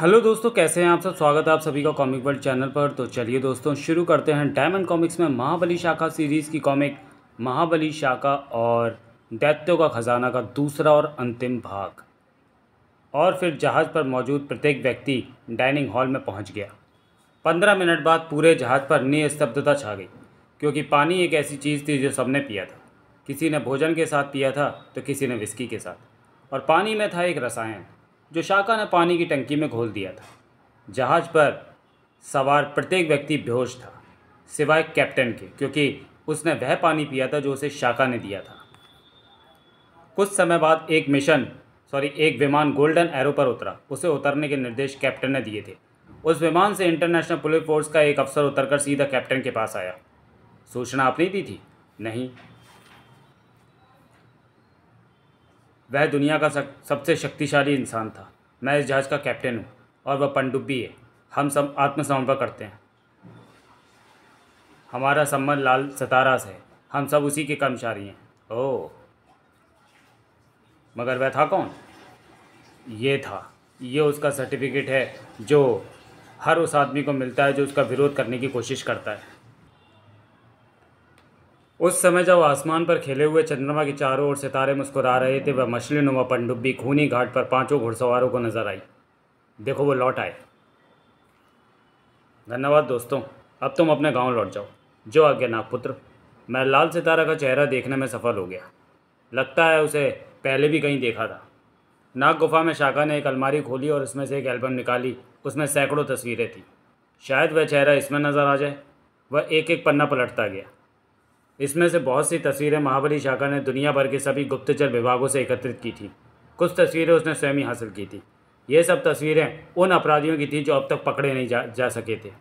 Hello दोस्तों कैसे हैं आप सब स्वागत है आप सभी का कॉमिक वर्ल्ड चैनल पर तो चलिए दोस्तों शुरू करते हैं डायमंड कॉमिक्स में महाबली शाखा सीरीज़ की कॉमिक महाबली शाखा और दैत्यों का ख़जाना का दूसरा और अंतिम भाग और फिर जहाज़ पर मौजूद प्रत्येक व्यक्ति डाइनिंग हॉल में पहुंच गया पंद्रह मिनट बाद पूरे जहाज़ पर निस्तब्धता छा गई क्योंकि पानी एक ऐसी चीज़ थी जो सबने पिया था किसी ने भोजन के साथ पिया था तो किसी ने विस्की के साथ और पानी में था एक रसायन जो शाका ने पानी की टंकी में घोल दिया था जहाज़ पर सवार प्रत्येक व्यक्ति बेहोश था सिवाय कैप्टन के क्योंकि उसने वह पानी पिया था जो उसे शाका ने दिया था कुछ समय बाद एक मिशन सॉरी एक विमान गोल्डन एरो पर उतरा उसे उतरने के निर्देश कैप्टन ने दिए थे उस विमान से इंटरनेशनल पुलिस फोर्स का एक अफसर उतरकर सीधा कैप्टन के पास आया सूचना आपने दी थी नहीं वह दुनिया का सबसे शक्तिशाली इंसान था मैं इस जहाज़ का कैप्टन हूँ और वह पनडुब्बी है हम सब आत्मसमर्पण करते हैं हमारा सम्मान लाल सतारा से हम सब उसी के कर्मचारी हैं ओ मगर वह था कौन ये था ये उसका सर्टिफिकेट है जो हर उस आदमी को मिलता है जो उसका विरोध करने की कोशिश करता है उस समय जब आसमान पर खेले हुए चंद्रमा के चारों ओर सितारे मुस्कुरा रहे थे वह मछली नुमा पनडुब्बी खूनी घाट पर पांचों घुड़सवारों को नजर आई देखो वो लौट आए धन्यवाद दोस्तों अब तुम अपने गांव लौट जाओ जो आज्ञा ना पुत्र मैं लाल सितारा का चेहरा देखने में सफल हो गया लगता है उसे पहले भी कहीं देखा था नाग गुफा में शाखा ने एक अलमारी खोली और उसमें से एक एल्बम निकाली उसमें सैकड़ों तस्वीरें थीं शायद वह चेहरा इसमें नज़र आ जाए वह एक एक पन्ना पलटता गया इसमें से बहुत सी तस्वीरें महाबली शाखा ने दुनिया भर के सभी गुप्तचर विभागों से एकत्रित की थी कुछ तस्वीरें उसने स्वयं ही हासिल की थी ये सब तस्वीरें उन अपराधियों की थी जो अब तक पकड़े नहीं जा, जा सके थे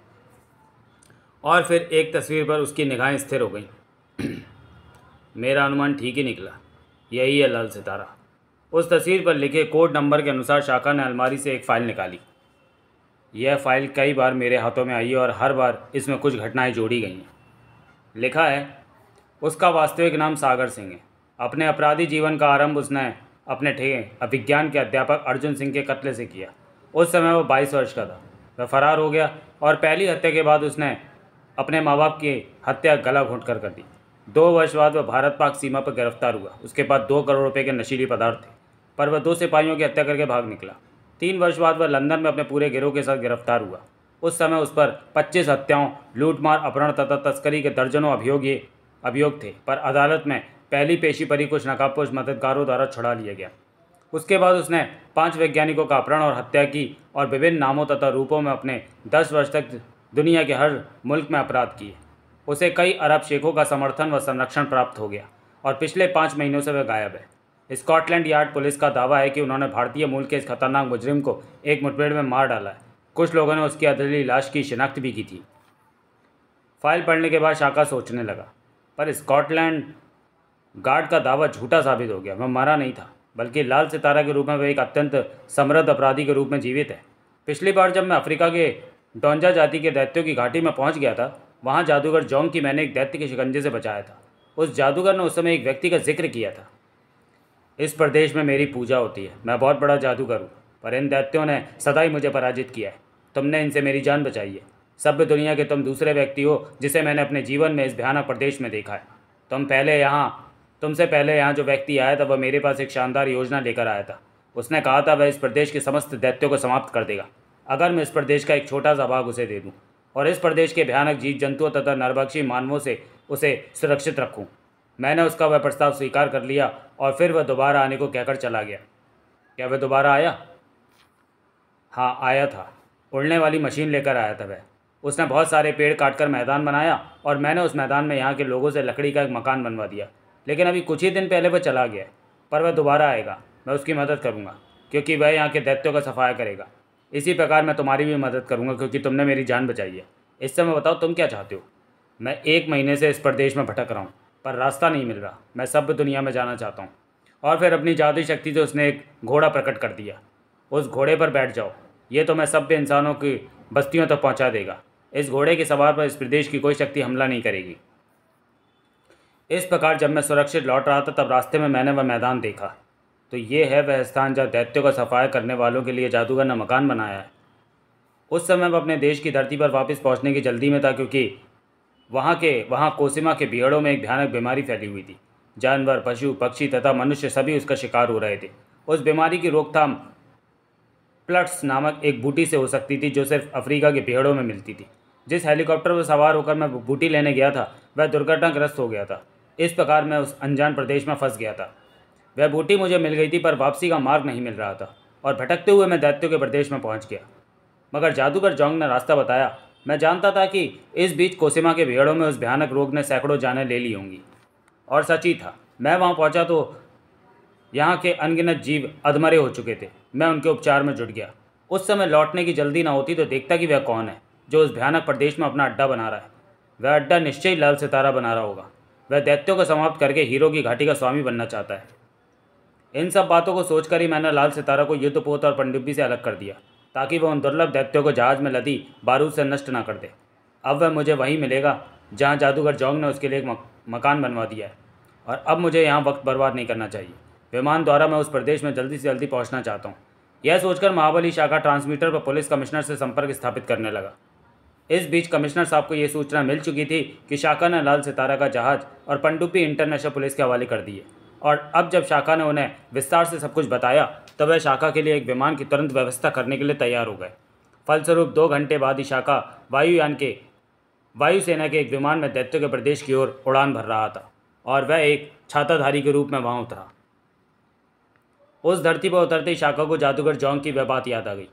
और फिर एक तस्वीर पर उसकी निगाहें स्थिर हो गईं मेरा अनुमान ठीक ही निकला यही है लाल सितारा उस तस्वीर पर लिखे कोड नंबर के अनुसार शाखा ने अलमारी से एक फ़ाइल निकाली यह फ़ाइल कई बार मेरे हाथों में आई और हर बार इसमें कुछ घटनाएं जोड़ी गई हैं लिखा है उसका वास्तविक नाम सागर सिंह है अपने अपराधी जीवन का आरंभ उसने अपने ठेके अभिज्ञान के अध्यापक अर्जुन सिंह के कत्ले से किया उस समय वह बाईस वर्ष का था वह फरार हो गया और पहली हत्या के बाद उसने अपने माँ बाप की हत्या गला घोट कर कर दी दो वर्ष बाद वह भारत पाक सीमा पर गिरफ्तार हुआ उसके बाद दो करोड़ रुपये के नशीली पदार्थ थे पर वह दो सिपाहियों की हत्या करके भाग निकला तीन वर्ष बाद वह लंदन में अपने पूरे गिरोह के साथ गिरफ्तार हुआ उस समय उस पर 25 हत्याओं लूटमार अपहरण तथा तस्करी के दर्जनों अभियोगी अभियोग थे पर अदालत में पहली पेशी पर ही कुछ नकाबपोश मददगारों द्वारा छुड़ा लिया गया उसके बाद उसने पांच वैज्ञानिकों का अपहरण और हत्या की और विभिन्न नामों तथा रूपों में अपने दस वर्ष तक दुनिया के हर मुल्क में अपराध किए उसे कई अरब शेखों का समर्थन व संरक्षण प्राप्त हो गया और पिछले पाँच महीनों से वह गायब है स्कॉटलैंड यार्ड पुलिस का दावा है कि उन्होंने भारतीय मूल के इस खतरनाक मुजरिम को एक मुठभेड़ में मार डाला है कुछ लोगों ने उसकी अधली लाश की शिनाख्त भी की थी फाइल पढ़ने के बाद शाका सोचने लगा पर स्कॉटलैंड गार्ड का दावा झूठा साबित हो गया वह मरा नहीं था बल्कि लाल सितारा के रूप में वह एक अत्यंत समृद्ध अपराधी के रूप में जीवित है पिछली बार जब मैं अफ्रीका के डोंजा जाति के दैत्यों की घाटी में पहुंच गया था वहाँ जादूगर जोंग की मैंने एक दैत्य के शिकंजे से बचाया था उस जादूगर ने उस समय एक व्यक्ति का जिक्र किया था इस प्रदेश में मेरी पूजा होती है मैं बहुत बड़ा जादूगर हूँ पर इन दैत्यों ने सदा ही मुझे पराजित किया है तुमने इनसे मेरी जान बचाई है सभ्य दुनिया के तुम दूसरे व्यक्ति हो जिसे मैंने अपने जीवन में इस भयानक प्रदेश में देखा है तुम पहले यहाँ तुमसे पहले यहाँ जो व्यक्ति आया था वह मेरे पास एक शानदार योजना लेकर आया था उसने कहा था वह इस प्रदेश के समस्त दैत्यों को समाप्त कर देगा अगर मैं इस प्रदेश का एक छोटा सा भाग उसे दे दूँ और इस प्रदेश के भयानक जीव जंतुओं तथा नरभक्षी मानवों से उसे सुरक्षित रखूँ मैंने उसका वह प्रस्ताव स्वीकार कर लिया और फिर वह दोबारा आने को कहकर चला गया क्या वह दोबारा आया हाँ आया था उड़ने वाली मशीन लेकर आया था वह उसने बहुत सारे पेड़ काटकर मैदान बनाया और मैंने उस मैदान में यहाँ के लोगों से लकड़ी का एक मकान बनवा दिया लेकिन अभी कुछ ही दिन पहले वह चला गया पर वह दोबारा आएगा मैं उसकी मदद करूँगा क्योंकि वह यहाँ के दैत्यों का सफाया करेगा इसी प्रकार मैं तुम्हारी भी मदद करूँगा क्योंकि तुमने मेरी जान बचाई है इससे मैं बताओ तुम क्या चाहते हो मैं एक महीने से इस प्रदेश में भटक रहा हूँ पर रास्ता नहीं मिल रहा मैं सब दुनिया में जाना चाहता हूँ और फिर अपनी जादुई शक्ति से उसने एक घोड़ा प्रकट कर दिया उस घोड़े पर बैठ जाओ ये तो मैं सभ्य इंसानों की बस्तियों तक तो पहुँचा देगा इस घोड़े के सवार पर इस प्रदेश की कोई शक्ति हमला नहीं करेगी इस प्रकार जब मैं सुरक्षित लौट रहा था तब रास्ते में मैंने वह मैदान देखा तो ये है वह स्थान जहाँ दैत्यों का सफाया करने वालों के लिए जादूगर ने मकान बनाया है उस समय वह अपने देश की धरती पर वापस पहुंचने की जल्दी में था क्योंकि वहाँ के वहाँ कोसिमा के बिहड़ों में एक भयानक बीमारी फैली हुई थी जानवर पशु पक्षी तथा मनुष्य सभी उसका शिकार हो रहे थे उस बीमारी की रोकथाम प्लट्स नामक एक बूटी से हो सकती थी जो सिर्फ अफ्रीका के पेड़ों में मिलती थी जिस हेलीकॉप्टर पर सवार होकर मैं बूटी लेने गया था वह दुर्घटनाग्रस्त हो गया था इस प्रकार मैं उस अनजान प्रदेश में फंस गया था वह बूटी मुझे मिल गई थी पर वापसी का मार्ग नहीं मिल रहा था और भटकते हुए मैं दैत्यों के प्रदेश में पहुंच गया मगर जादूगर जोंग ने रास्ता बताया मैं जानता था कि इस बीच कोसिमा के भेड़ों में उस भयानक रोग ने सैकड़ों जाने ले ली होंगी और सच ही था मैं वहाँ पहुँचा तो यहाँ के अनगिनत जीव अधमरे हो चुके थे मैं उनके उपचार में जुट गया उस समय लौटने की जल्दी ना होती तो देखता कि वह कौन है जो उस भयानक प्रदेश में अपना अड्डा बना रहा है वह अड्डा निश्चय लाल सितारा बना रहा होगा वह दैत्यों को समाप्त करके हीरो की घाटी का स्वामी बनना चाहता है इन सब बातों को सोचकर ही मैंने लाल सितारा को युद्धपोत और पंडुब्बी से अलग कर दिया ताकि वह उन दुर्लभ दैत्यों को जहाज में लदी बारूद से नष्ट ना कर दे अब वह मुझे वहीं मिलेगा जहाँ जादूगर जोंग ने उसके लिए एक मकान बनवा दिया है और अब मुझे यहाँ वक्त बर्बाद नहीं करना चाहिए विमान द्वारा मैं उस प्रदेश में जल्दी से जल्दी पहुँचना चाहता हूँ यह सोचकर महाबली शाखा ट्रांसमीटर पर पुलिस कमिश्नर से संपर्क स्थापित करने लगा इस बीच कमिश्नर साहब को ये सूचना मिल चुकी थी कि शाखा ने लाल सितारा का जहाज और पंडुपी इंटरनेशनल पुलिस के हवाले कर दिए और अब जब शाखा ने उन्हें विस्तार से सब कुछ बताया तब तो वह शाखा के लिए एक विमान की तुरंत व्यवस्था करने के लिए तैयार हो गए फलस्वरूप दो घंटे बाद ही शाखा वायुयान के वायुसेना के एक विमान में दैत्य के प्रदेश की ओर उड़ान भर रहा था और वह एक छाताधारी के रूप में वहाँ उतरा उस धरती पर उतरते ही शाखा को जादूगर जोंग की वह बात याद आ गई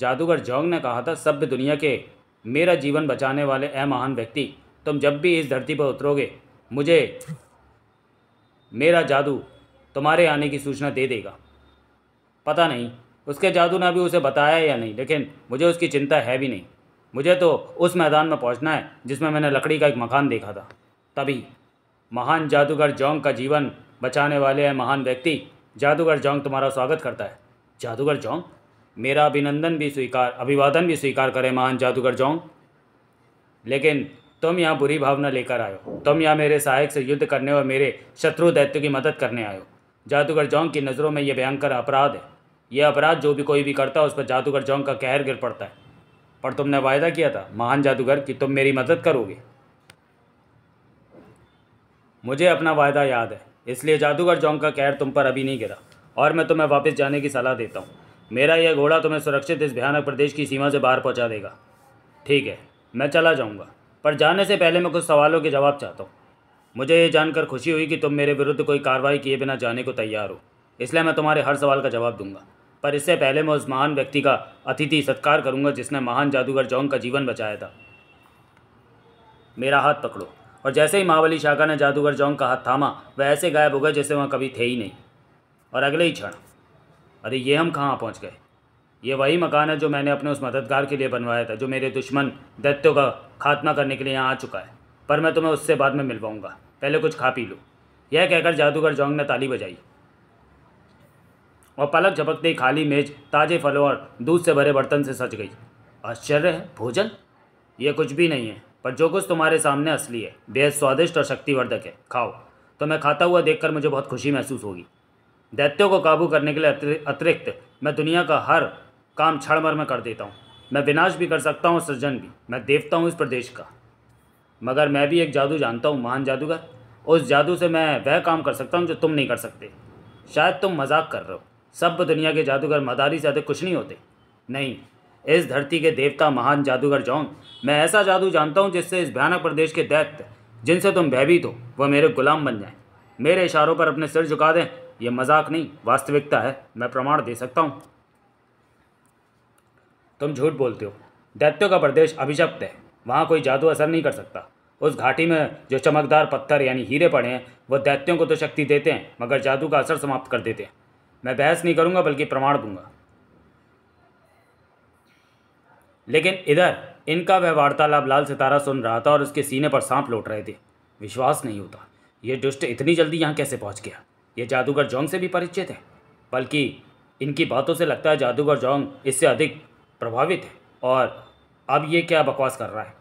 जादूगर जोंग ने कहा था सभ्य दुनिया के मेरा जीवन बचाने वाले ए महान व्यक्ति तुम जब भी इस धरती पर उतरोगे मुझे मेरा जादू तुम्हारे आने की सूचना दे देगा पता नहीं उसके जादू ने अभी उसे बताया या नहीं लेकिन मुझे उसकी चिंता है भी नहीं मुझे तो उस मैदान में पहुंचना है जिसमें मैंने लकड़ी का एक मकान देखा था तभी महान जादूगर जोंग का जीवन बचाने वाले महान व्यक्ति जादूगर जोंग तुम्हारा स्वागत करता है जादूगर जोंग मेरा अभिनंदन भी स्वीकार अभिवादन भी स्वीकार करें महान जादूगर जोंग लेकिन तुम यहाँ बुरी भावना लेकर आयो तुम यहाँ मेरे सहायक से युद्ध करने और मेरे शत्रु दैत्य की मदद करने आयो जादूगर जोंग की नज़रों में यह भयंकर अपराध है यह अपराध जो भी कोई भी करता है उस पर जादूगर जोंग का कहर गिर पड़ता है पर तुमने वायदा किया था महान जादूगर कि तुम मेरी मदद करोगे मुझे अपना वायदा याद है इसलिए जादूगर जोंग का कहर तुम पर अभी नहीं गिरा और मैं तुम्हें वापस जाने की सलाह देता हूँ मेरा यह घोड़ा तुम्हें सुरक्षित इस भयानक प्रदेश की सीमा से बाहर पहुंचा देगा ठीक है मैं चला जाऊंगा पर जाने से पहले मैं कुछ सवालों के जवाब चाहता हूँ मुझे ये जानकर खुशी हुई कि तुम मेरे विरुद्ध कोई कार्रवाई किए बिना जाने को तैयार हो इसलिए मैं तुम्हारे हर सवाल का जवाब दूंगा पर इससे पहले मैं उस महान व्यक्ति का अतिथि सत्कार करूंगा जिसने महान जादूगर जौंग का जीवन बचाया था मेरा हाथ पकड़ो और जैसे ही महाबली शाखा ने जादूगर जौंग का हाथ थामा वह ऐसे गायब हो गए जैसे वह कभी थे ही नहीं और अगले ही क्षण अरे ये हम कहाँ पहुँच गए ये वही मकान है जो मैंने अपने उस मददगार के लिए बनवाया था जो मेरे दुश्मन दैत्यों का खात्मा करने के लिए यहाँ आ चुका है पर मैं तुम्हें उससे बाद में मिलवाऊंगा पहले कुछ खा पी लो यह कहकर जादूगर जोंग ने ताली बजाई और पलक झपकते ही खाली मेज ताजे फलों और दूध से भरे बर्तन से सज गई आश्चर्य है भोजन ये कुछ भी नहीं है पर जो कुछ तुम्हारे सामने असली है बेहद स्वादिष्ट और शक्तिवर्धक है खाओ तो मैं खाता हुआ देखकर मुझे बहुत खुशी महसूस होगी दैत्यों को काबू करने के लिए अतिरिक्त मैं दुनिया का हर काम छड़मर में कर देता हूँ मैं विनाश भी कर सकता हूँ सृजन भी मैं देवता हूँ इस प्रदेश का मगर मैं भी एक जादू जानता हूँ महान जादूगर उस जादू से मैं वह काम कर सकता हूँ जो तुम नहीं कर सकते शायद तुम मजाक कर रहे हो सब दुनिया के जादूगर मदारी से अधिक कुछ नहीं होते नहीं इस धरती के देवता महान जादूगर जॉन मैं ऐसा जादू जानता हूँ जिससे इस भयानक प्रदेश के दैत्य जिनसे तुम भयभीत हो वह मेरे गुलाम बन जाएं मेरे इशारों पर अपने सिर झुका दें यह मजाक नहीं वास्तविकता है मैं प्रमाण दे सकता हूं तुम झूठ बोलते हो दैत्यों का प्रदेश अभिशप्त है वहां कोई जादू असर नहीं कर सकता उस घाटी में जो चमकदार पत्थर यानी हीरे पड़े हैं वो दैत्यों को तो शक्ति देते हैं मगर जादू का असर समाप्त कर देते हैं मैं बहस नहीं करूँगा बल्कि प्रमाण दूंगा लेकिन इधर इनका वह वार्तालाप लाल सितारा सुन रहा था और उसके सीने पर सांप लौट रहे थे विश्वास नहीं होता ये दुष्ट इतनी जल्दी यहाँ कैसे पहुँच गया ये जादूगर जोंग से भी परिचित है बल्कि इनकी बातों से लगता है जादूगर जोंग इससे अधिक प्रभावित है और अब ये क्या बकवास कर रहा है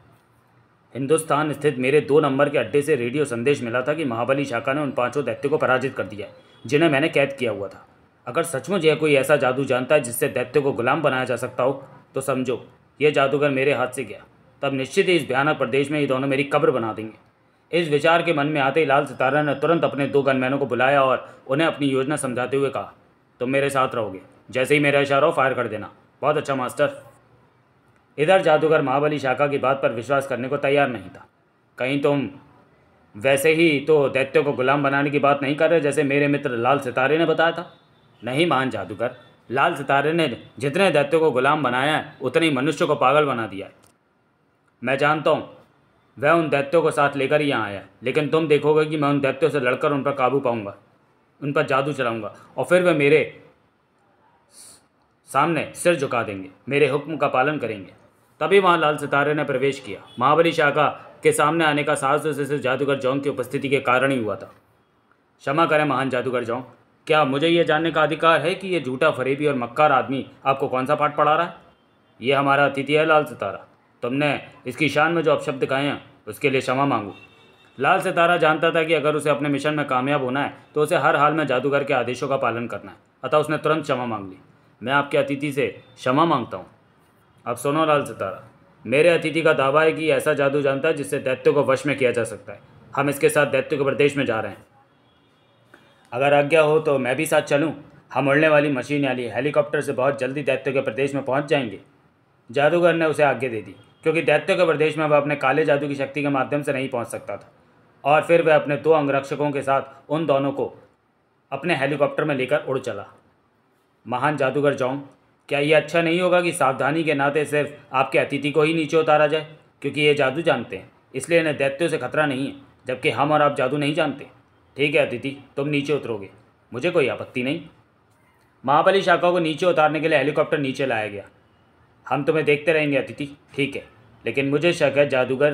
हिंदुस्तान स्थित मेरे दो नंबर के अड्डे से रेडियो संदेश मिला था कि महाबली शाखा ने उन पांचों दैत्यों को पराजित कर दिया जिन्हें मैंने कैद किया हुआ था अगर सचमुच यह कोई ऐसा जादू जानता है जिससे दैत्य को गुलाम बनाया जा सकता हो तो समझो यह जादूगर मेरे हाथ से गया तब निश्चित ही इस भयानक प्रदेश में ये दोनों मेरी कब्र बना देंगे इस विचार के मन में आते ही लाल सितारा ने तुरंत अपने दो गनमैनों को बुलाया और उन्हें अपनी योजना समझाते हुए कहा तुम मेरे साथ रहोगे जैसे ही मेरा इशारा हो फायर कर देना बहुत अच्छा मास्टर इधर जादूगर महाबली शाखा की बात पर विश्वास करने को तैयार नहीं था कहीं तुम वैसे ही तो दैत्यों को गुलाम बनाने की बात नहीं कर रहे जैसे मेरे मित्र लाल सितारे ने बताया था नहीं मान जादूगर लाल सितारे ने जितने दैत्यों को गुलाम बनाया है उतने ही मनुष्य को पागल बना दिया है मैं जानता हूँ वह उन दैत्यों को साथ लेकर यहाँ आया लेकिन तुम देखोगे कि मैं उन दैत्यों से लड़कर उन पर काबू पाऊंगा उन पर जादू चलाऊंगा और फिर वे मेरे सामने सिर झुका देंगे मेरे हुक्म का पालन करेंगे तभी वहाँ लाल सितारे ने प्रवेश किया महाबली शाखा के सामने आने का साहस उसे सिर्फ जादूगर जौंग की उपस्थिति के कारण ही हुआ था क्षमा करें महान जादूगर जौंग क्या मुझे यह जानने का अधिकार है कि यह झूठा फरेबी और मक्कार आदमी आपको कौन सा पाठ पढ़ा रहा है ये हमारा अतिथि है लाल सितारा तुमने इसकी शान में जो अपशब्द कहे हैं उसके लिए क्षमा मांगू लाल सितारा जानता था कि अगर उसे अपने मिशन में कामयाब होना है तो उसे हर हाल में जादूगर के आदेशों का पालन करना है अतः उसने तुरंत क्षमा मांग ली मैं आपके अतिथि से क्षमा मांगता हूँ अब सोनो लाल सितारा मेरे अतिथि का दावा है कि ऐसा जादू जानता है जिससे दैत्यों को वश में किया जा सकता है हम इसके साथ दैत्य के प्रदेश में जा रहे हैं अगर आज्ञा हो तो मैं भी साथ चलूँ हम उड़ने वाली मशीन वाली हेलीकॉप्टर से बहुत जल्दी दैत्यों के प्रदेश में पहुँच जाएंगे जादूगर ने उसे आज्ञा दे दी क्योंकि दैत्य के प्रदेश में वह अपने काले जादू की शक्ति के माध्यम से नहीं पहुंच सकता था और फिर वह अपने दो अंगरक्षकों के साथ उन दोनों को अपने हेलीकॉप्टर में लेकर उड़ चला महान जादूगर जाऊँ क्या यह अच्छा नहीं होगा कि सावधानी के नाते सिर्फ आपके अतिथि को ही नीचे उतारा जाए क्योंकि ये जादू जानते हैं इसलिए इन्हें दैत्यों से खतरा नहीं है जबकि हम और आप जादू नहीं जानते ठीक है अतिथि तुम नीचे उतरोगे मुझे कोई आपत्ति नहीं महाबली शाखा को नीचे उतारने के लिए हेलीकॉप्टर नीचे लाया गया हम तुम्हें देखते रहेंगे अतिथि ठीक है लेकिन मुझे शक है जादूगर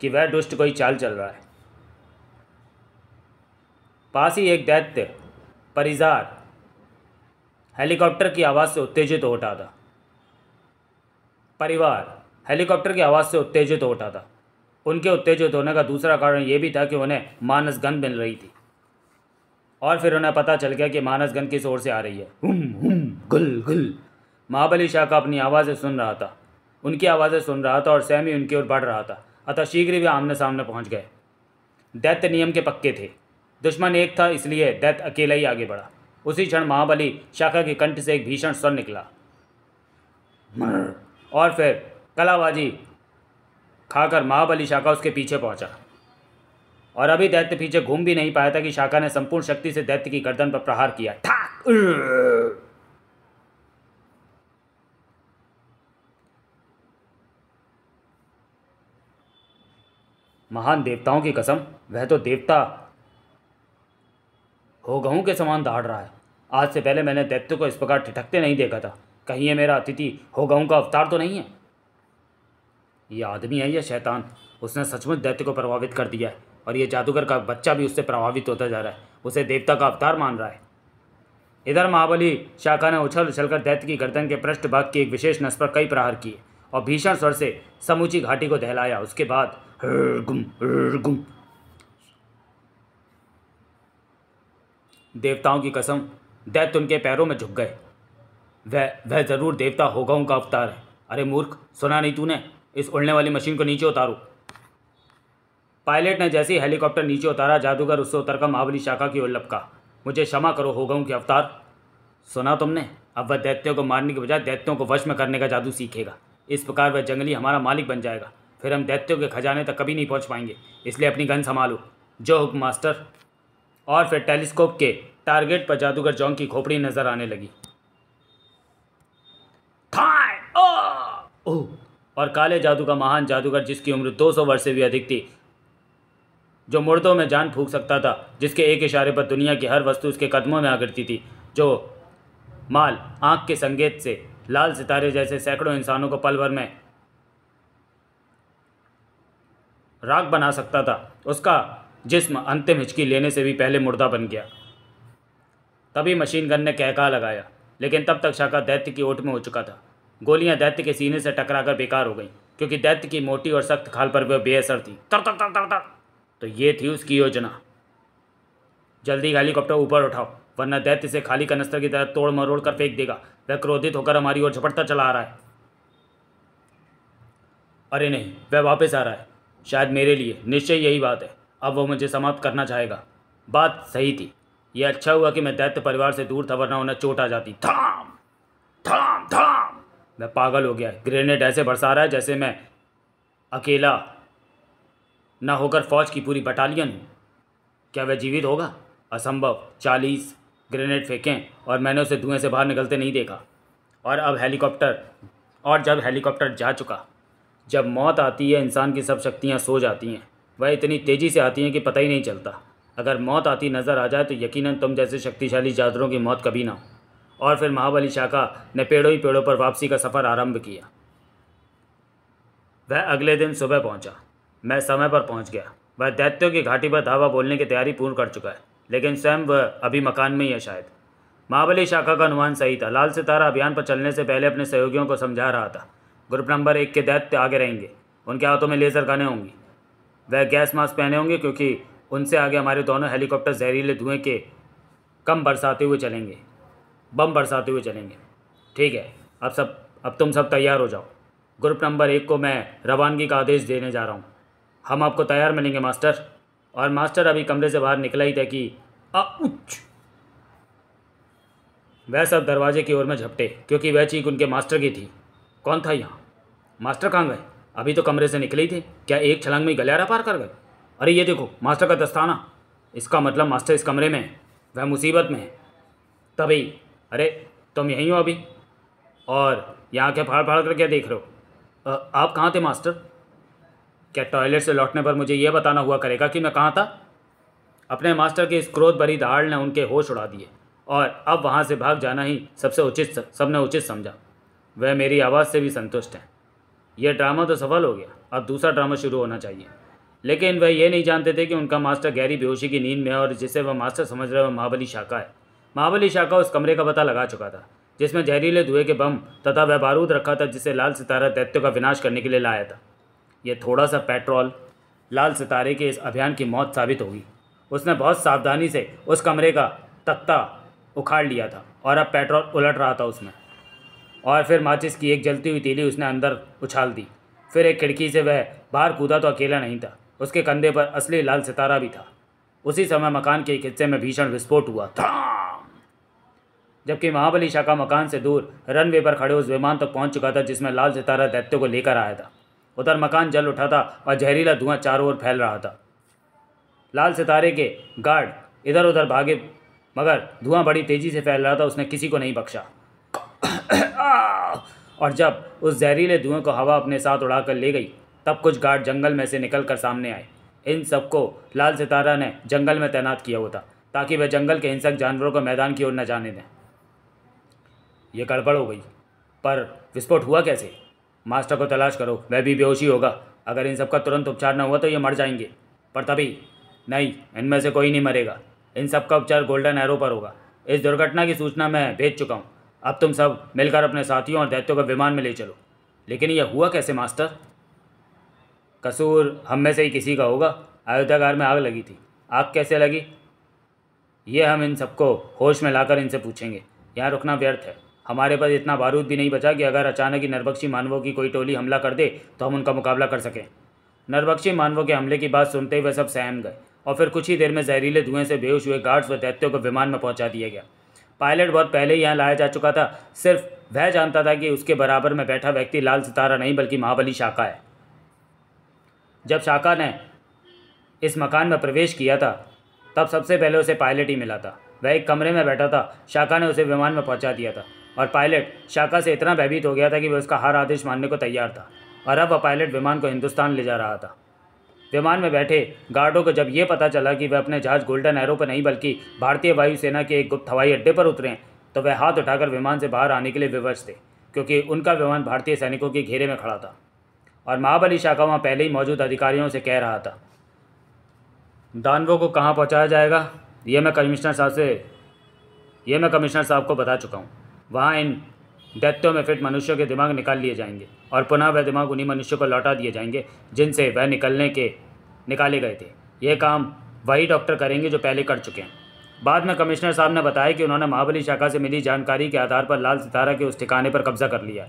कि वह दुष्ट कोई चाल चल रहा है पास ही एक दैत्य परिजार हेलीकॉप्टर की आवाज़ से उत्तेजित हो उठा था परिवार हेलीकॉप्टर की आवाज़ से उत्तेजित हो उठा था उनके उत्तेजित होने का दूसरा कारण यह भी था कि उन्हें मानसगन मिल रही थी और फिर उन्हें पता चल गया कि मानसगन किस ओर से आ रही है हुम हुम गुल गुल महाबली शाह का अपनी आवाज़ें सुन रहा था उनकी आवाज़ें सुन रहा था और सैम ही उनकी ओर बढ़ रहा था अतः शीघ्र वे आमने सामने पहुंच गए दैत्य नियम के पक्के थे दुश्मन एक था इसलिए दैत्य अकेला ही आगे बढ़ा उसी क्षण महाबली शाखा के कंठ से एक भीषण स्वर निकला और फिर कलाबाजी खाकर महाबली शाखा उसके पीछे पहुंचा और अभी दैत्य पीछे घूम भी नहीं पाया था कि शाखा ने संपूर्ण शक्ति से दैत्य की गर्दन पर प्रहार किया ठाक महान देवताओं की कसम वह तो देवता हो गहूँ के समान दहाड़ रहा है आज से पहले मैंने दैत्य को इस प्रकार ठिठकते नहीं देखा था कहीं ये मेरा अतिथि हो गहूँ का अवतार तो नहीं है ये आदमी है यह शैतान उसने सचमुच दैत्य को प्रभावित कर दिया है और यह जादूगर का बच्चा भी उससे प्रभावित होता जा रहा है उसे देवता का अवतार मान रहा है इधर महाबली शाखा ने उछल उछल कर दैत्य की गर्दन के पृष्ठ भाग की एक विशेष नस पर कई प्रहार किए और भीषण स्वर से समूची घाटी को दहलाया उसके बाद गुम गुम देवताओं की कसम दैत्य उनके पैरों में झुक गए वह वह ज़रूर देवता होगा उनका अवतार है अरे मूर्ख सुना नहीं तूने इस उड़ने वाली मशीन को नीचे उतारो पायलट ने जैसे ही हेलीकॉप्टर नीचे उतारा जादूगर उससे उतरकर महावली शाखा की ओर लपका मुझे क्षमा करो होगा उनके अवतार सुना तुमने अब वह दैत्यों को मारने के बजाय दैत्यों को वश में करने का जादू सीखेगा इस प्रकार वह जंगली हमारा मालिक बन जाएगा फिर हम दैत्यों के खजाने तक कभी नहीं पहुंच पाएंगे इसलिए अपनी गन संभालो जो हुक्म मास्टर और फिर टेलीस्कोप के टारगेट पर जादूगर जोंग की खोपड़ी नजर आने लगी ओह और काले जादू का महान जादूगर जिसकी उम्र 200 वर्ष से भी अधिक थी जो मुर्दों में जान फूंक सकता था जिसके एक इशारे पर दुनिया की हर वस्तु उसके कदमों में आ गिरती थी जो माल आँख के संगेत से लाल सितारे जैसे सैकड़ों इंसानों को पल भर में राग बना सकता था उसका जिस्म अंतिम हिचकी लेने से भी पहले मुर्दा बन गया तभी मशीन गन ने कहका लगाया लेकिन तब तक शाखा दैत्य की ओट में हो चुका था गोलियां दैत्य के सीने से टकराकर बेकार हो गईं क्योंकि दैत्य की मोटी और सख्त खाल पर वह बेअसर थी तर तर तर तर तर तो ये थी उसकी योजना जल्दी हेलीकॉप्टर ऊपर उठाओ वरना दैत्य से खाली कनस्तर की तरह तोड़ मरोड़ कर फेंक देगा वह क्रोधित होकर हमारी ओर झपटता चला आ रहा है अरे नहीं वह वापस आ रहा है शायद मेरे लिए निश्चय यही बात है अब वह मुझे समाप्त करना चाहेगा बात सही थी यह अच्छा हुआ कि मैं दैत्य परिवार से दूर था वरना उन्हें चोट आ जाती थाम थाम थाम मैं पागल हो गया ग्रेनेड ऐसे बरसा रहा है जैसे मैं अकेला ना होकर फौज की पूरी बटालियन हूँ क्या वह जीवित होगा असंभव चालीस ग्रेनेड फेंकें और मैंने उसे धुएं से बाहर निकलते नहीं देखा और अब हेलीकॉप्टर और जब हेलीकॉप्टर जा चुका जब मौत आती है इंसान की सब शक्तियाँ सो जाती हैं वह इतनी तेज़ी से आती हैं कि पता ही नहीं चलता अगर मौत आती नज़र आ जाए तो यकीनन तुम जैसे शक्तिशाली जादरों की मौत कभी ना हो और फिर महाबली शाखा ने पेड़ों ही पेड़ों पर वापसी का सफ़र आरंभ किया वह अगले दिन सुबह पहुंचा। मैं समय पर पहुंच गया वह दैत्यों की घाटी पर धावा बोलने की तैयारी पूर्ण कर चुका है लेकिन स्वयं वह अभी मकान में ही है शायद महाबली शाखा का अनुमान सही था लाल सितारा अभियान पर चलने से पहले अपने सहयोगियों को समझा रहा था ग्रुप नंबर एक के दैत्य आगे रहेंगे उनके हाथों में लेजर गाने होंगी वह गैस मास्क पहने होंगे क्योंकि उनसे आगे हमारे दोनों हेलीकॉप्टर जहरीले धुएं के कम बरसाते हुए चलेंगे बम बरसाते हुए चलेंगे ठीक है अब सब अब तुम सब तैयार हो जाओ ग्रुप नंबर एक को मैं रवानगी का आदेश देने जा रहा हूँ हम आपको तैयार मिलेंगे मास्टर और मास्टर अभी कमरे से बाहर निकला ही था कि अच वह सब दरवाजे की ओर में झपटे क्योंकि वह चीख उनके मास्टर की थी कौन था यहाँ मास्टर कहाँ गए अभी तो कमरे से निकले ही थे क्या एक छलांग में गलियारा पार कर गए अरे ये देखो मास्टर का दस्ताना इसका मतलब मास्टर इस कमरे में है वह मुसीबत में है तभी अरे तुम यहीं हो अभी और यहाँ क्या फाड़ फाड़ कर क्या देख रहे हो आप कहाँ थे मास्टर क्या टॉयलेट से लौटने पर मुझे यह बताना हुआ करेगा कि मैं कहाँ था अपने मास्टर की इस क्रोध भरी दहाड़ ने उनके होश उड़ा दिए और अब वहाँ से भाग जाना ही सबसे उचित सबने उचित समझा वह मेरी आवाज़ से भी संतुष्ट हैं यह ड्रामा तो सफल हो गया अब दूसरा ड्रामा शुरू होना चाहिए लेकिन वह ये नहीं जानते थे कि उनका मास्टर गहरी बेहोशी की नींद में और जिसे वह मास्टर समझ रहे वह महाबली शाखा है महाबली शाखा उस कमरे का पता लगा चुका था जिसमें जहरीले धुएं के बम तथा वह बारूद रखा था जिसे लाल सितारा दैत्यों का विनाश करने के लिए लाया था यह थोड़ा सा पेट्रोल लाल सितारे के इस अभियान की मौत साबित होगी उसने बहुत सावधानी से उस कमरे का तख्ता उखाड़ लिया था और अब पेट्रोल उलट रहा था उसमें और फिर माचिस की एक जलती हुई तीली उसने अंदर उछाल दी फिर एक खिड़की से वह बाहर कूदा तो अकेला नहीं था उसके कंधे पर असली लाल सितारा भी था उसी समय मकान के एक हिस्से में भीषण विस्फोट हुआ था जबकि महाबली शाखा मकान से दूर रनवे पर खड़े उस विमान तक तो पहुंच चुका था जिसमें लाल सितारा दैत्य को लेकर आया था उधर मकान जल उठा था और जहरीला धुआं चारों ओर फैल रहा था लाल सितारे के गार्ड इधर उधर भागे मगर धुआं बड़ी तेज़ी से फैल रहा था उसने किसी को नहीं बख्शा और जब उस जहरीले धुएं को हवा अपने साथ उड़ा कर ले गई तब कुछ गार्ड जंगल में से निकल कर सामने आए इन सबको लाल सितारा ने जंगल में तैनात किया हुआ था ताकि वह जंगल के हिंसक जानवरों को मैदान की ओर न जाने दें यह गड़बड़ हो गई पर विस्फोट हुआ कैसे मास्टर को तलाश करो वह भी बेहोशी होगा अगर इन सबका तुरंत उपचार न हुआ तो ये मर जाएंगे पर तभी नहीं इनमें से कोई नहीं मरेगा इन सबका उपचार गोल्डन एरो पर होगा इस दुर्घटना की सूचना मैं भेज चुका हूँ अब तुम सब मिलकर अपने साथियों और दैत्यों को विमान में ले चलो लेकिन यह हुआ कैसे मास्टर कसूर हम में से ही किसी का होगा अयोध्यागार में आग लगी थी आग कैसे लगी ये हम इन सबको होश में लाकर इनसे पूछेंगे यहाँ रुकना व्यर्थ है हमारे पास इतना बारूद भी नहीं बचा कि अगर अचानक ही नरबक्षी मानवों की कोई टोली हमला कर दे तो हम उनका मुकाबला कर सकें नरबक्षी मानवों के हमले की बात सुनते ही सब सहम गए और फिर कुछ ही देर में जहरीले धुएं से बेहोश हुए गार्ड्स व दैत्यों को विमान में पहुंचा दिया गया पायलट बहुत पहले ही यहाँ लाया जा चुका था सिर्फ वह जानता था कि उसके बराबर में बैठा व्यक्ति लाल सितारा नहीं बल्कि महाबली शाखा है जब शाखा ने इस मकान में प्रवेश किया था तब सबसे पहले उसे पायलट ही मिला था वह एक कमरे में बैठा था शाखा ने उसे विमान में पहुंचा दिया था और पायलट शाखा से इतना भयभीत हो गया था कि वह उसका हर आदेश मानने को तैयार था और अब वह पायलट विमान को हिंदुस्तान ले जा रहा था विमान में बैठे गार्डों को जब ये पता चला कि वह अपने जहाज़ गोल्डन एरो पर नहीं बल्कि भारतीय वायुसेना के एक गुप्त हवाई अड्डे पर उतरे तो वह हाथ उठाकर विमान से बाहर आने के लिए विवश थे क्योंकि उनका विमान भारतीय सैनिकों के घेरे में खड़ा था और महाबली शाखा वहाँ पहले ही मौजूद अधिकारियों से कह रहा था दानवों को कहाँ पहुँचाया जाएगा ये मैं कमिश्नर साहब से ये मैं कमिश्नर साहब को बता चुका हूँ वहाँ इन दैत्यों में फिट मनुष्यों के दिमाग निकाल लिए जाएंगे और पुनः वह दिमाग उन्हीं मनुष्यों को लौटा दिए जाएंगे जिनसे वह निकलने के निकाले गए थे ये काम वही डॉक्टर करेंगे जो पहले कर चुके हैं बाद में कमिश्नर साहब ने बताया कि उन्होंने महाबली शाखा से मिली जानकारी के आधार पर लाल सितारा के उस ठिकाने पर कब्जा कर लिया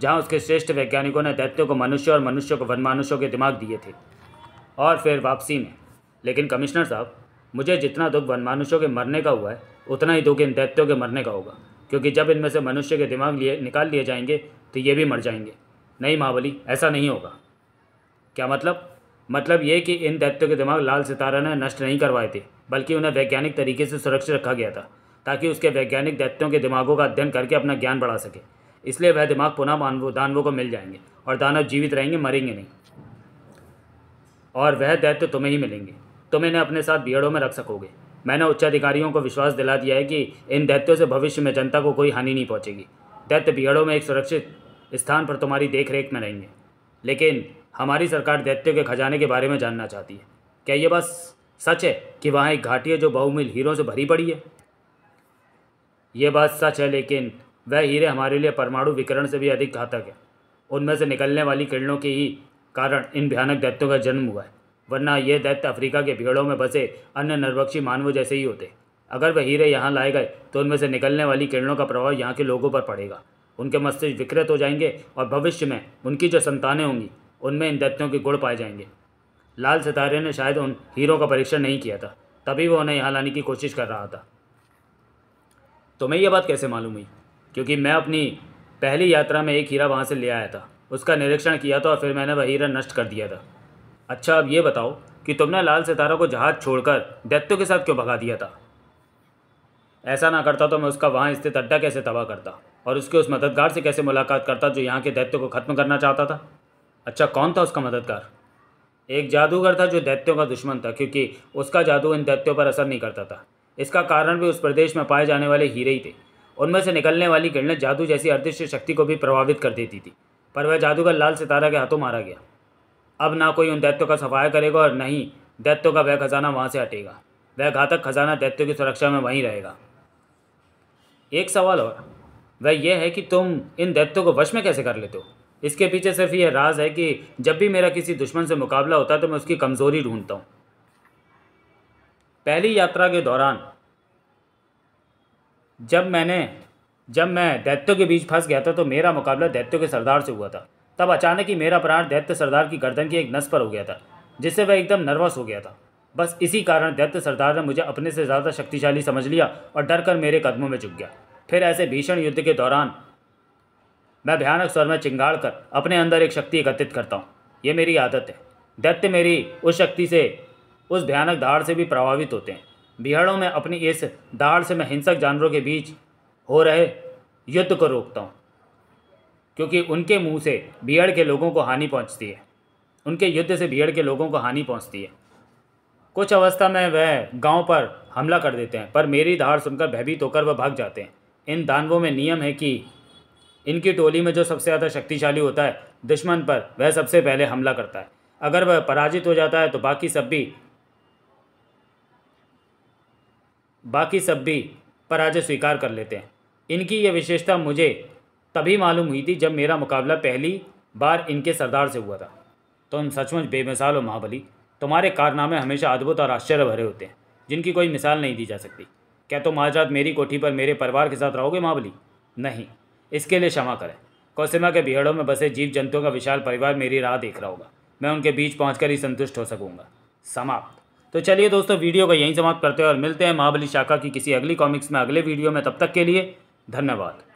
जहाँ उसके श्रेष्ठ वैज्ञानिकों ने दैत्यों को मनुष्य और मनुष्य को वनमानुष्यों के दिमाग दिए थे और फिर वापसी में लेकिन कमिश्नर साहब मुझे जितना दुख वनमानुष्यों के मरने का हुआ है उतना ही दुख इन दैत्यों के मरने का होगा क्योंकि जब इनमें से मनुष्य के दिमाग लिए निकाल लिए जाएंगे तो ये भी मर जाएंगे नहीं महाबली ऐसा नहीं होगा क्या मतलब मतलब ये कि इन दैत्यों के दिमाग लाल सितारा ने नष्ट नहीं करवाए थे बल्कि उन्हें वैज्ञानिक तरीके से सुरक्षित रखा गया था ताकि उसके वैज्ञानिक दैत्यों के दिमागों का अध्ययन करके अपना ज्ञान बढ़ा सके इसलिए वह दिमाग पुनः मानव दानवों को मिल जाएंगे और दानव जीवित रहेंगे मरेंगे नहीं और वह दैत्य तुम्हें ही मिलेंगे तुम इन्हें अपने साथ भीड़ों में रख सकोगे मैंने उच्चाधिकारियों को विश्वास दिला दिया है कि इन दैत्यों से भविष्य में जनता को कोई हानि नहीं पहुंचेगी दैत्य बिहड़ों में एक सुरक्षित स्थान पर तुम्हारी देखरेख में रहेंगे लेकिन हमारी सरकार दैत्यों के खजाने के बारे में जानना चाहती है क्या ये बस सच है कि वहाँ एक घाटी है जो बहुमिल हीरों से भरी पड़ी है ये बात सच है लेकिन वह हीरे हमारे लिए परमाणु विकरण से भी अधिक घातक है उनमें से निकलने वाली किरणों के ही कारण इन भयानक दैत्यों का जन्म हुआ है वरना ये दैत्य अफ्रीका के भीड़ों में बसे अन्य नरभक्षी मानवों जैसे ही होते अगर वह हीरे यहाँ लाए गए तो उनमें से निकलने वाली किरणों का प्रभाव यहाँ के लोगों पर पड़ेगा उनके मस्तिष्क विकृत हो जाएंगे और भविष्य में उनकी जो संतानें होंगी उनमें इन दैत्यों के गुड़ पाए जाएंगे लाल सितारे ने शायद उन हीरों का परीक्षण नहीं किया था तभी वह उन्हें यहाँ लाने की कोशिश कर रहा था तुम्हें यह बात कैसे मालूम हुई क्योंकि मैं अपनी पहली यात्रा में एक हीरा वहाँ से ले आया था उसका निरीक्षण किया था और फिर मैंने वह हीरा नष्ट कर दिया था अच्छा अब ये बताओ कि तुमने लाल सितारा को जहाज़ छोड़कर दैत्यो के साथ क्यों भगा दिया था ऐसा ना करता तो मैं उसका वहाँ स्थित अड्डा कैसे तबाह करता और उसके उस मददगार से कैसे मुलाकात करता जो यहाँ के दैत्य को ख़त्म करना चाहता था अच्छा कौन था उसका मददगार एक जादूगर था जो दैत्यों का दुश्मन था क्योंकि उसका जादू इन दैत्यों पर असर नहीं करता था इसका कारण भी उस प्रदेश में पाए जाने वाले हीरे ही थे उनमें से निकलने वाली किरणें जादू जैसी अदृश्य शक्ति को भी प्रभावित कर देती थी पर वह जादूगर लाल सितारा के हाथों मारा गया अब ना कोई उन दैत्यों का सफाया करेगा और नहीं दैत्यों का वह खजाना वहाँ से हटेगा वह घातक खजाना दैत्यों की सुरक्षा में वहीं रहेगा एक सवाल और वह यह है कि तुम इन दैत्यों को वश में कैसे कर लेते हो इसके पीछे सिर्फ यह राज है कि जब भी मेरा किसी दुश्मन से मुकाबला होता है तो मैं उसकी कमज़ोरी ढूंढता हूँ पहली यात्रा के दौरान जब मैंने जब मैं दैत्यों के बीच फंस गया था तो मेरा मुकाबला दैत्यों के सरदार से हुआ था तब अचानक ही मेरा प्राण दैत्य सरदार की गर्दन की एक नस पर हो गया था जिससे वह एकदम नर्वस हो गया था बस इसी कारण दैत्य सरदार ने मुझे अपने से ज़्यादा शक्तिशाली समझ लिया और डर कर मेरे कदमों में झुक गया फिर ऐसे भीषण युद्ध के दौरान मैं भयानक स्वर में चिंगाड़ कर अपने अंदर एक शक्ति एकत्रित करता हूँ ये मेरी आदत है दैत्य मेरी उस शक्ति से उस भयानक दाढ़ से भी प्रभावित होते हैं बिहड़ों में अपनी इस दाढ़ से मैं हिंसक जानवरों के बीच हो रहे युद्ध को रोकता हूँ क्योंकि उनके मुंह से भीड़ के लोगों को हानि पहुंचती है उनके युद्ध से भीड़ के लोगों को हानि पहुंचती है कुछ अवस्था में वह गांव पर हमला कर देते हैं पर मेरी धार सुनकर भयभीत होकर वह भाग जाते हैं इन दानवों में नियम है कि इनकी टोली में जो सबसे ज़्यादा शक्तिशाली होता है दुश्मन पर वह सबसे पहले हमला करता है अगर वह पराजित हो जाता है तो बाकी सब भी बाकी सब भी पराजय स्वीकार कर लेते हैं इनकी यह विशेषता मुझे तभी मालूम हुई थी जब मेरा मुकाबला पहली बार इनके सरदार से हुआ था तुम तो सचमुच बेमिसाल हो महाबली तुम्हारे कारनामे हमेशा अद्भुत और आश्चर्य भरे होते हैं जिनकी कोई मिसाल नहीं दी जा सकती क्या तुम आज रात मेरी कोठी पर मेरे परिवार के साथ रहोगे महाबली नहीं इसके लिए क्षमा करें कौसिमा के बिहड़ों में बसे जीव जंतुओं का विशाल परिवार मेरी राह देख रहा होगा मैं उनके बीच पहुँच ही संतुष्ट हो सकूँगा समाप्त तो चलिए दोस्तों वीडियो को यहीं समाप्त करते हैं और मिलते हैं महाबली शाखा की किसी अगली कॉमिक्स में अगले वीडियो में तब तक के लिए धन्यवाद